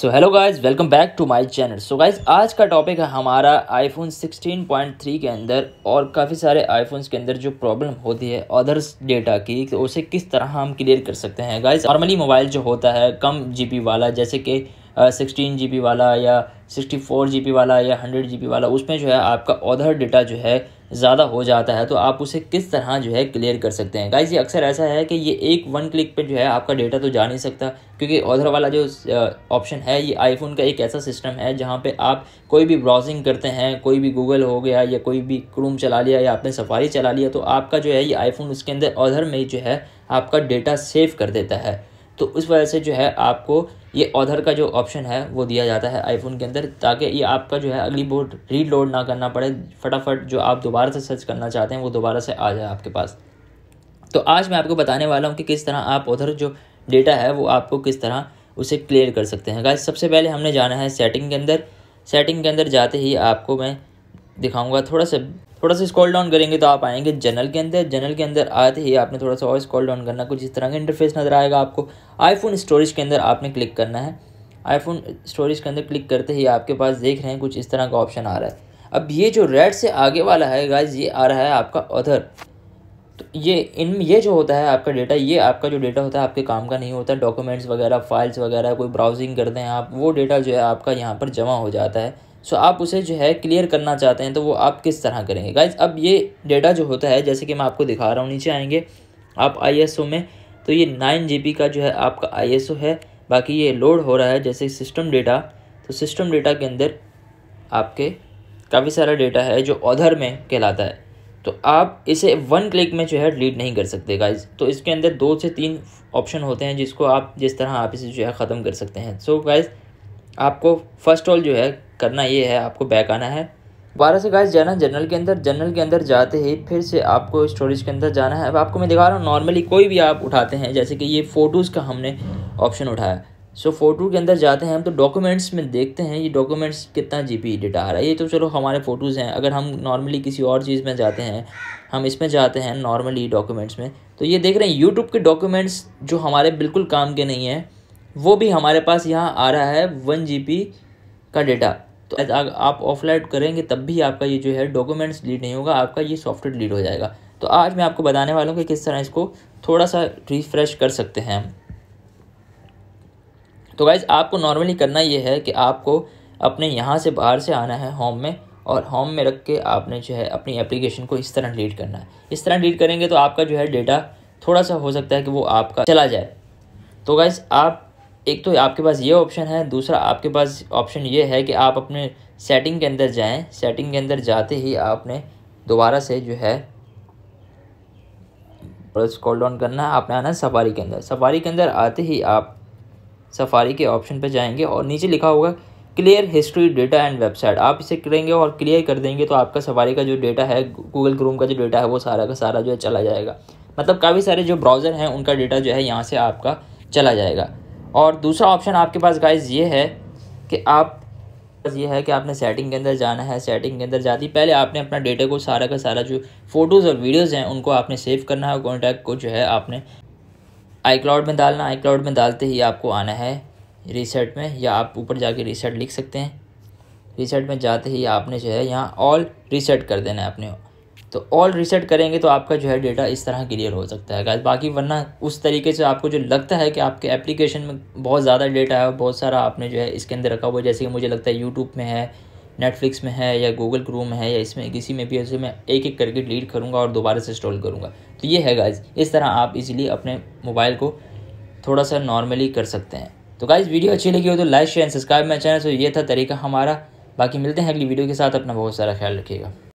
so hello guys welcome back to my channel so guys आज का topic है हमारा आईफोन 16.3 के अंदर और काफ़ी सारे आईफोन्स के अंदर जो प्रॉब्लम होती है अदर्स डेटा की तो उसे किस तरह हम क्लियर कर सकते हैं गाइस नॉर्मली मोबाइल जो होता है कम जीबी वाला जैसे कि सिक्सटीन जी वाला या सिक्सटी फोर वाला या हंड्रेड जी वाला उसमें जो है आपका अदर डेटा जो है ज़्यादा हो जाता है तो आप उसे किस तरह जो है क्लियर कर सकते हैं गाइज ये अक्सर ऐसा है कि ये एक वन क्लिक पे जो है आपका डेटा तो जा नहीं सकता क्योंकि ऑधर वाला जो ऑप्शन है ये आईफोन का एक ऐसा सिस्टम है जहाँ पे आप कोई भी ब्राउजिंग करते हैं कोई भी गूगल हो गया या कोई भी क्रूम चला लिया या आपने सफारी चला लिया तो आपका जो है ये आईफोन उसके अंदर ऑधर में जो है आपका डेटा सेव कर देता है तो उस वजह से जो है आपको ये ऑधर का जो ऑप्शन है वो दिया जाता है आईफोन के अंदर ताकि ये आपका जो है अगली बोर्ड रीलोड ना करना पड़े फटाफट जो आप दोबारा से सर्च करना चाहते हैं वो दोबारा से आ जाए आपके पास तो आज मैं आपको बताने वाला हूँ कि किस तरह आप ऑधर जो डेटा है वो आपको किस तरह उसे क्लियर कर सकते हैं गाय सबसे पहले हमने जाना है सेटिंग के अंदर सेटिंग के अंदर जाते ही आपको मैं दिखाऊंगा थोड़ा सा थोड़ा सा स्कॉल डाउन करेंगे तो आप आएंगे जनरल के अंदर जनरल के अंदर आते ही आपने थोड़ा सा और स्कॉल डाउन करना कुछ इस तरह का इंटरफेस नज़र आएगा आपको आईफोन स्टोरेज के अंदर आपने क्लिक करना है आईफोन स्टोरेज के अंदर क्लिक करते ही आपके पास देख रहे हैं कुछ इस तरह का ऑप्शन आ रहा है अब ये जो रेड से आगे वाला है गाइज ये आ रहा है आपका अदर तो ये इन ये जो होता है आपका डेटा ये आपका जो डेटा होता है आपके काम का नहीं होता डॉक्यूमेंट्स वगैरह फाइल्स वगैरह कोई ब्राउजिंग करते हैं आप वो डेटा जो है आपका यहाँ पर जमा हो जाता है सो आप उसे जो है क्लियर करना चाहते हैं तो वो आप किस तरह करेंगे गाइज अब ये डेटा जो होता है जैसे कि मैं आपको दिखा रहा हूँ नीचे आएंगे आप आई में तो ये नाइन जी का जो है आपका आई है बाकी ये लोड हो रहा है जैसे सिस्टम डेटा तो सिस्टम डेटा के अंदर आपके काफ़ी सारा डेटा है जो ऑधर में कहलाता है तो आप इसे वन क्लिक में जो है डिलीट नहीं कर सकते गाइज तो इसके अंदर दो से तीन ऑप्शन होते हैं जिसको आप जिस तरह आप इसे जो है ख़त्म कर सकते हैं सो so गाइज आपको फर्स्ट ऑल जो है करना ये है आपको बैक आना है दोबारा से गाइस जाना जनरल के अंदर जनरल के अंदर जाते ही फिर से आपको स्टोरेज के अंदर जाना है अब आपको मैं दिखा रहा हूँ नॉर्मली कोई भी आप उठाते हैं जैसे कि ये फ़ोटोज़ का हमने ऑप्शन उठाया सो so, फोटो के अंदर जाते हैं हम तो डॉक्यूमेंट्स में देखते हैं ये डॉक्यूमेंट्स कितना जी बी डेटा आ रहा है ये तो चलो हमारे फ़ोटोज़ हैं अगर हम नॉर्मली किसी और चीज़ में जाते हैं हम इसमें जाते हैं नॉर्मली डॉक्यूमेंट्स में तो ये देख रहे हैं यूट्यूब के डॉक्यूमेंट्स जो हमारे बिल्कुल काम के नहीं हैं वो भी हमारे पास यहाँ आ रहा है वन जी e का डेटा तो आप ऑफलाइन करेंगे तब भी आपका ये जो है डॉक्यूमेंट्स डिलीट नहीं होगा आपका ये सॉफ्टवेयर डिलीट हो जाएगा तो आज मैं आपको बताने वाला हूँ कि किस तरह इसको थोड़ा सा रिफ्रेश कर सकते हैं हम तो गाइज़ आपको नॉर्मली करना ये है कि आपको अपने यहाँ से बाहर से आना है होम में और होम में रख के आपने जो है अपनी एप्लीकेशन को इस तरह डिलीट करना है इस तरह डिलीट करेंगे तो आपका जो है डेटा थोड़ा सा हो सकता है कि वो आपका चला जाए तो गाइज़ आप एक तो आपके पास ये ऑप्शन है दूसरा आपके पास ऑप्शन ये है कि आप अपने सेटिंग के अंदर जाएं सेटिंग के अंदर जाते ही आपने दोबारा से जो है प्लस कॉल डाउन करना है आपने आना है सफारी के अंदर सफारी के अंदर आते ही आप सफारी के ऑप्शन पर जाएंगे और नीचे लिखा होगा clear history data and website आप इसे करेंगे और क्लियर कर देंगे तो आपका सफारी का जो डेटा है गूगल क्रोम का जो डेटा है वो सारा का सारा जो है चला जाएगा मतलब काफ़ी सारे जो ब्राउज़र हैं उनका डेटा जो है यहाँ से आपका चला जाएगा और दूसरा ऑप्शन आपके पास गाइज ये है कि आप ये है कि आपने सेटिंग के अंदर जाना है सेटिंग के अंदर जाती पहले आपने अपना डेटा को सारा का सारा जो फ़ोटोज़ और वीडियोज़ हैं उनको आपने सेव करना है कॉन्टैक्ट को जो है आपने आई क्लाउड में डालना आई क्लाउड में डालते ही आपको आना है रीसेट में या आप ऊपर जाके रीसेट लिख सकते हैं रीसेट में जाते ही आपने जो है यहाँ ऑल रीसेट कर देना है अपने तो ऑल रीसेट करेंगे तो आपका जो है डेटा इस तरह क्लियर हो सकता है बाकी वरना उस तरीके से आपको जो लगता है कि आपके एप्लीकेशन में बहुत ज़्यादा डेटा है बहुत सारा आपने जो है इसके अंदर रखा हुआ जैसे कि मुझे लगता है यूट्यूब में है नेटफ्लिक्स में है या गूगल क्रूम है या इसमें किसी में भी ऐसे मैं एक एक करके डिलीट करूँगा और दोबारा से इंस्टॉल करूँगा तो ये है गाइज इस तरह आप इजीली अपने मोबाइल को थोड़ा सा नॉर्मली कर सकते हैं तो गाइज वीडियो अच्छी लगी हो तो लाइक शेयर एंड सब्सक्राइब मैं चैनल तो ये था तरीका हमारा बाकी मिलते हैं अगली वीडियो के साथ अपना बहुत सारा ख्याल रखिएगा